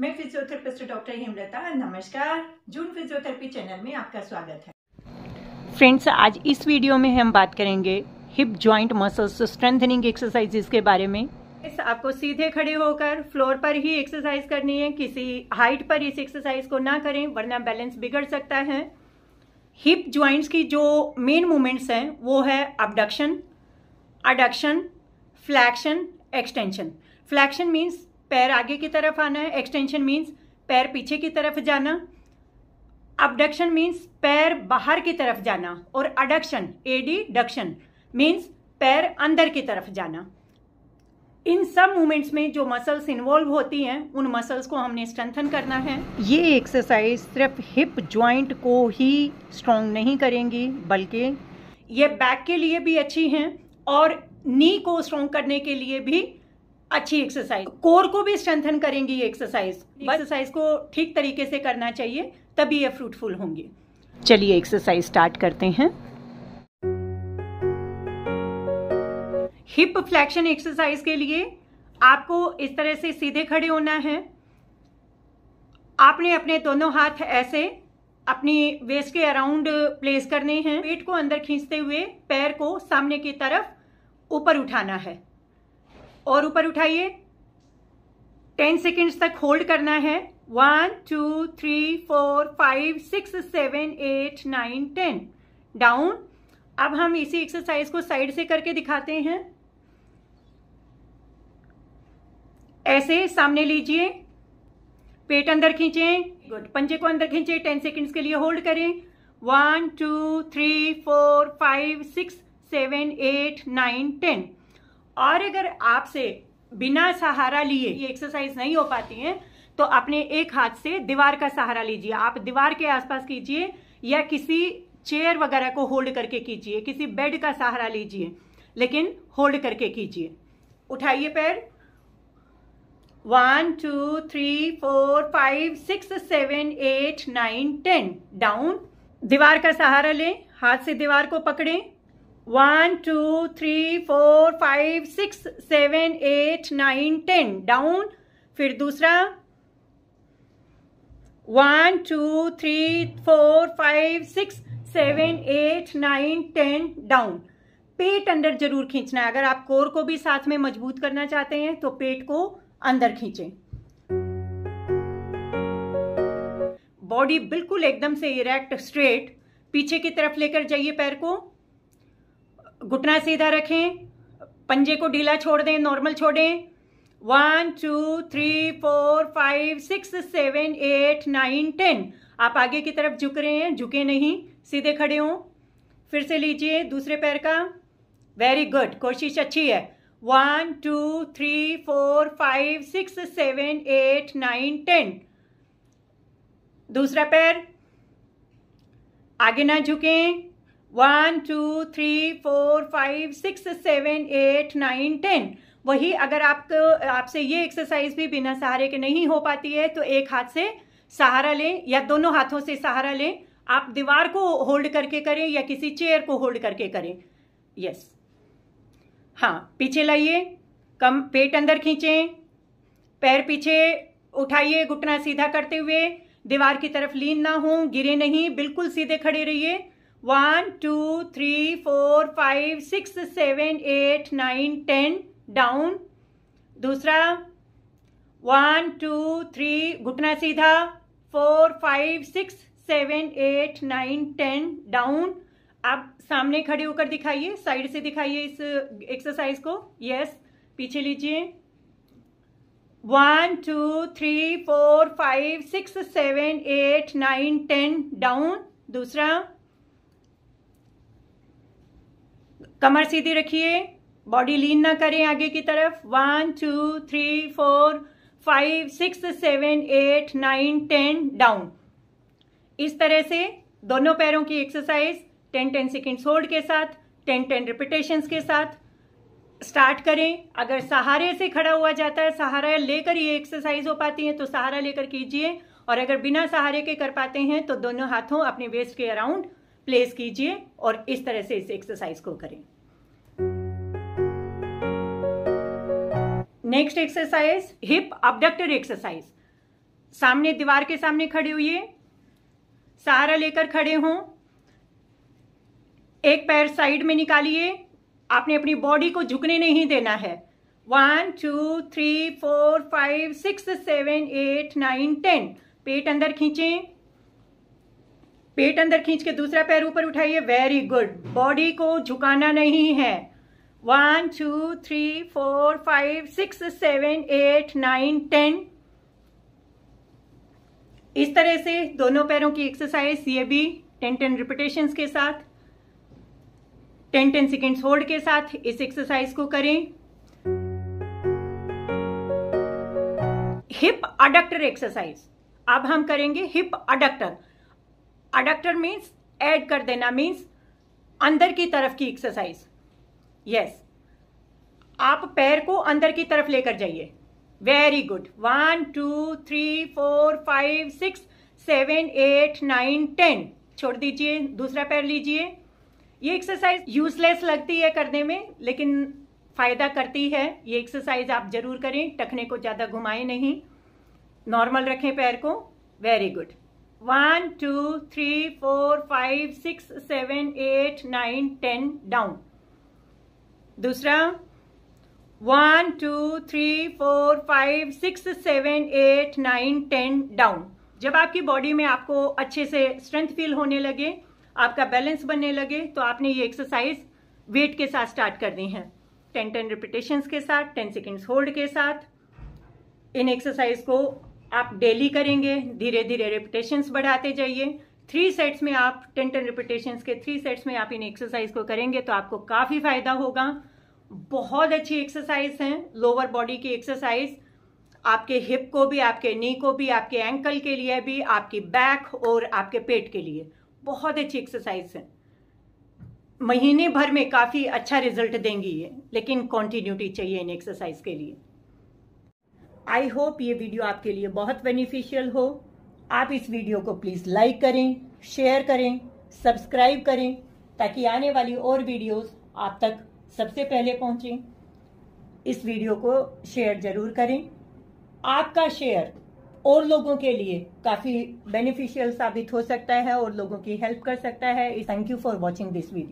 मैं physiotherapist doctor Hemlata नमस्कार जून physiotherapy channel में आपका स्वागत है फ्रेंड्स आज इस वीडियो में हम बात करेंगे hip joint muscles strengthening exercises के बारे में आपको सीधे खड़े होकर फ्लोर पर ही एक्सरसाइज करनी है किसी हाइट पर इस एक्सरसाइज को ना करें वरना बैलेंस बिगड़ सकता है हिप ज्वाइंट्स की जो मेन मूवमेंट्स हैं वो है abduction adduction flexion extension flexion means पैर आगे की तरफ आना है एक्सटेंशन मीन्स पैर पीछे की तरफ जाना अबडक्शन मीन्स पैर बाहर की तरफ जाना और adduction A D duction means पैर अंदर की तरफ जाना इन सब मूवमेंट्स में जो मसल्स इन्वॉल्व होती हैं उन मसल्स को हमने स्ट्रेंथन करना है ये एक्सरसाइज सिर्फ हिप ज्वाइंट को ही स्ट्रॉन्ग नहीं करेंगी बल्कि ये बैक के लिए भी अच्छी हैं और नी को स्ट्रॉन्ग करने के लिए भी अच्छी एक्सरसाइज कोर को भी स्ट्रेंथन करेंगी ये एक्सरसाइज एक्सरसाइज को ठीक तरीके से करना चाहिए तभी ये फ्रूटफुल होंगे चलिए एक्सरसाइज स्टार्ट करते हैं हिप फ्लैक्शन एक्सरसाइज के लिए आपको इस तरह से सीधे खड़े होना है आपने अपने दोनों हाथ ऐसे अपनी वेस्ट के अराउंड प्लेस करने हैं पेट को अंदर खींचते हुए पैर को सामने की तरफ ऊपर उठाना है और ऊपर उठाइए टेन सेकेंड्स तक होल्ड करना है one two three four five six seven eight nine ten down अब हम इसी एक्सरसाइज को साइड से करके दिखाते हैं ऐसे सामने लीजिए पेट अंदर खींचे गुड पंजे को अंदर खींचे टेन सेकेंड्स के लिए होल्ड करें one two three four five six seven eight nine ten और अगर आपसे बिना सहारा लिए ये एक्सरसाइज नहीं हो पाती है तो अपने एक हाथ से दीवार का सहारा लीजिए आप दीवार के आसपास कीजिए या किसी चेयर वगैरह को होल्ड करके कीजिए किसी बेड का सहारा लीजिए लेकिन होल्ड करके कीजिए उठाइए पैर one two three four five six seven eight nine ten down दीवार का सहारा लें हाथ से दीवार को पकड़ें one two three four five six seven eight nine ten down फिर दूसरा one two three four five six seven eight nine ten down पेट अंदर जरूर खींचना है अगर आप कोर को भी साथ में मजबूत करना चाहते हैं तो पेट को अंदर खींचें बॉडी बिल्कुल एकदम से इरेक्ट स्ट्रेट पीछे की तरफ लेकर जाइए पैर को घुटना सीधा रखें पंजे को ढीला छोड़ दें नॉर्मल छोड़ें one two three four five six seven eight nine ten आप आगे की तरफ झुक रहे हैं झुके नहीं सीधे खड़े हों फिर से लीजिए दूसरे पैर का वेरी गुड कोशिश अच्छी है one two three four five six seven eight nine ten दूसरा पैर आगे ना झुकें one two three four five six seven eight nine ten वही अगर आपको आपसे ये एक्सरसाइज भी बिना सहारे के नहीं हो पाती है तो एक हाथ से सहारा लें या दोनों हाथों से सहारा लें आप दीवार को होल्ड करके करें या किसी चेयर को होल्ड करके करें यस yes. हाँ पीछे लाइए कम पेट अंदर खींचें पैर पीछे उठाइए घुटना सीधा करते हुए दीवार की तरफ लीन ना हो गिरे नहीं बिल्कुल सीधे खड़े रहिए one two three four five six seven eight nine ten down दूसरा वन टू थ्री घुटना सीधा four five six seven eight nine ten down आप सामने खड़े होकर दिखाइए साइड से दिखाइए इस एक्सरसाइज को यस पीछे लीजिए one two three four five six seven eight nine ten down दूसरा कमर सीधी रखिए बॉडी लीन ना करें आगे की तरफ one two three four five six seven eight nine ten down इस तरह से दोनों पैरों की exercise ten ten seconds hold के साथ टेन टेन रिपीटेशंस के साथ स्टार्ट करें अगर सहारे से खड़ा हुआ जाता है सहारा लेकर ये एक्सरसाइज हो पाती है तो सहारा लेकर कीजिए और अगर बिना सहारे के कर पाते हैं तो दोनों हाथों अपने वेस्ट के अराउंड प्लेस कीजिए और इस तरह से इस एक्सरसाइज को करें next exercise hip abductor exercise सामने दीवार के सामने खड़े हुए सहारा लेकर खड़े हों एक पैर साइड में निकालिए आपने अपनी बॉडी को झुकने नहीं देना है one two three four five six seven eight nine ten पेट अंदर खींचें पेट अंदर खींच के दूसरा पैर ऊपर उठाइए वेरी गुड बॉडी को झुकाना नहीं है one two three four five six seven eight nine ten इस तरह से दोनों पैरों की एक्सरसाइज ये भी टेन टेन रिपीटेशन के साथ टेन टेन सेकेंड्स होल्ड के साथ इस एक्सरसाइज को करें हिप अडक्टर एक्सरसाइज अब हम करेंगे hip adductor adductor means add कर देना मीन्स अंदर की तरफ की एक्सरसाइज यस आप पैर को अंदर की तरफ लेकर जाइए very good one two three four five six seven eight nine ten छोड़ दीजिए दूसरा पैर लीजिए ये एक्सरसाइज यूजलेस लगती है करने में लेकिन फायदा करती है ये एक्सरसाइज आप जरूर करें टखने को ज़्यादा घुमाएं नहीं नॉर्मल रखें पैर को very good one two three four five six seven eight nine ten down दूसरा one two three four five six seven eight nine ten down जब आपकी बॉडी में आपको अच्छे से स्ट्रेंथ फील होने लगे आपका बैलेंस बनने लगे तो आपने ये एक्सरसाइज वेट के साथ स्टार्ट कर दी है टेन टेन रिपीटेशंस के साथ टेन सेकेंड्स होल्ड के साथ इन एक्सरसाइज को आप डेली करेंगे धीरे धीरे रिपीटेशंस बढ़ाते जाइए थ्री सेट्स में आप टेन टेन रिपीटेशंस के थ्री सेट्स में आप इन एक्सरसाइज को करेंगे तो आपको काफ़ी फायदा होगा बहुत अच्छी एक्सरसाइज है लोअर बॉडी की एक्सरसाइज आपके हिप को भी आपके नी को भी आपके एंकल के लिए भी आपकी बैक और आपके पेट के लिए बहुत अच्छी एक्सरसाइज है महीने भर में काफ़ी अच्छा रिजल्ट देंगी ये लेकिन कॉन्टीन्यूटी चाहिए इन एक्सरसाइज के लिए आई होप ये वीडियो आपके लिए बहुत बेनिफिशियल हो आप इस वीडियो को प्लीज़ लाइक करें शेयर करें सब्सक्राइब करें ताकि आने वाली और वीडियोस आप तक सबसे पहले पहुंचे इस वीडियो को शेयर जरूर करें आपका शेयर और लोगों के लिए काफ़ी बेनिफिशियल साबित हो सकता है और लोगों की हेल्प कर सकता है thank you for watching this video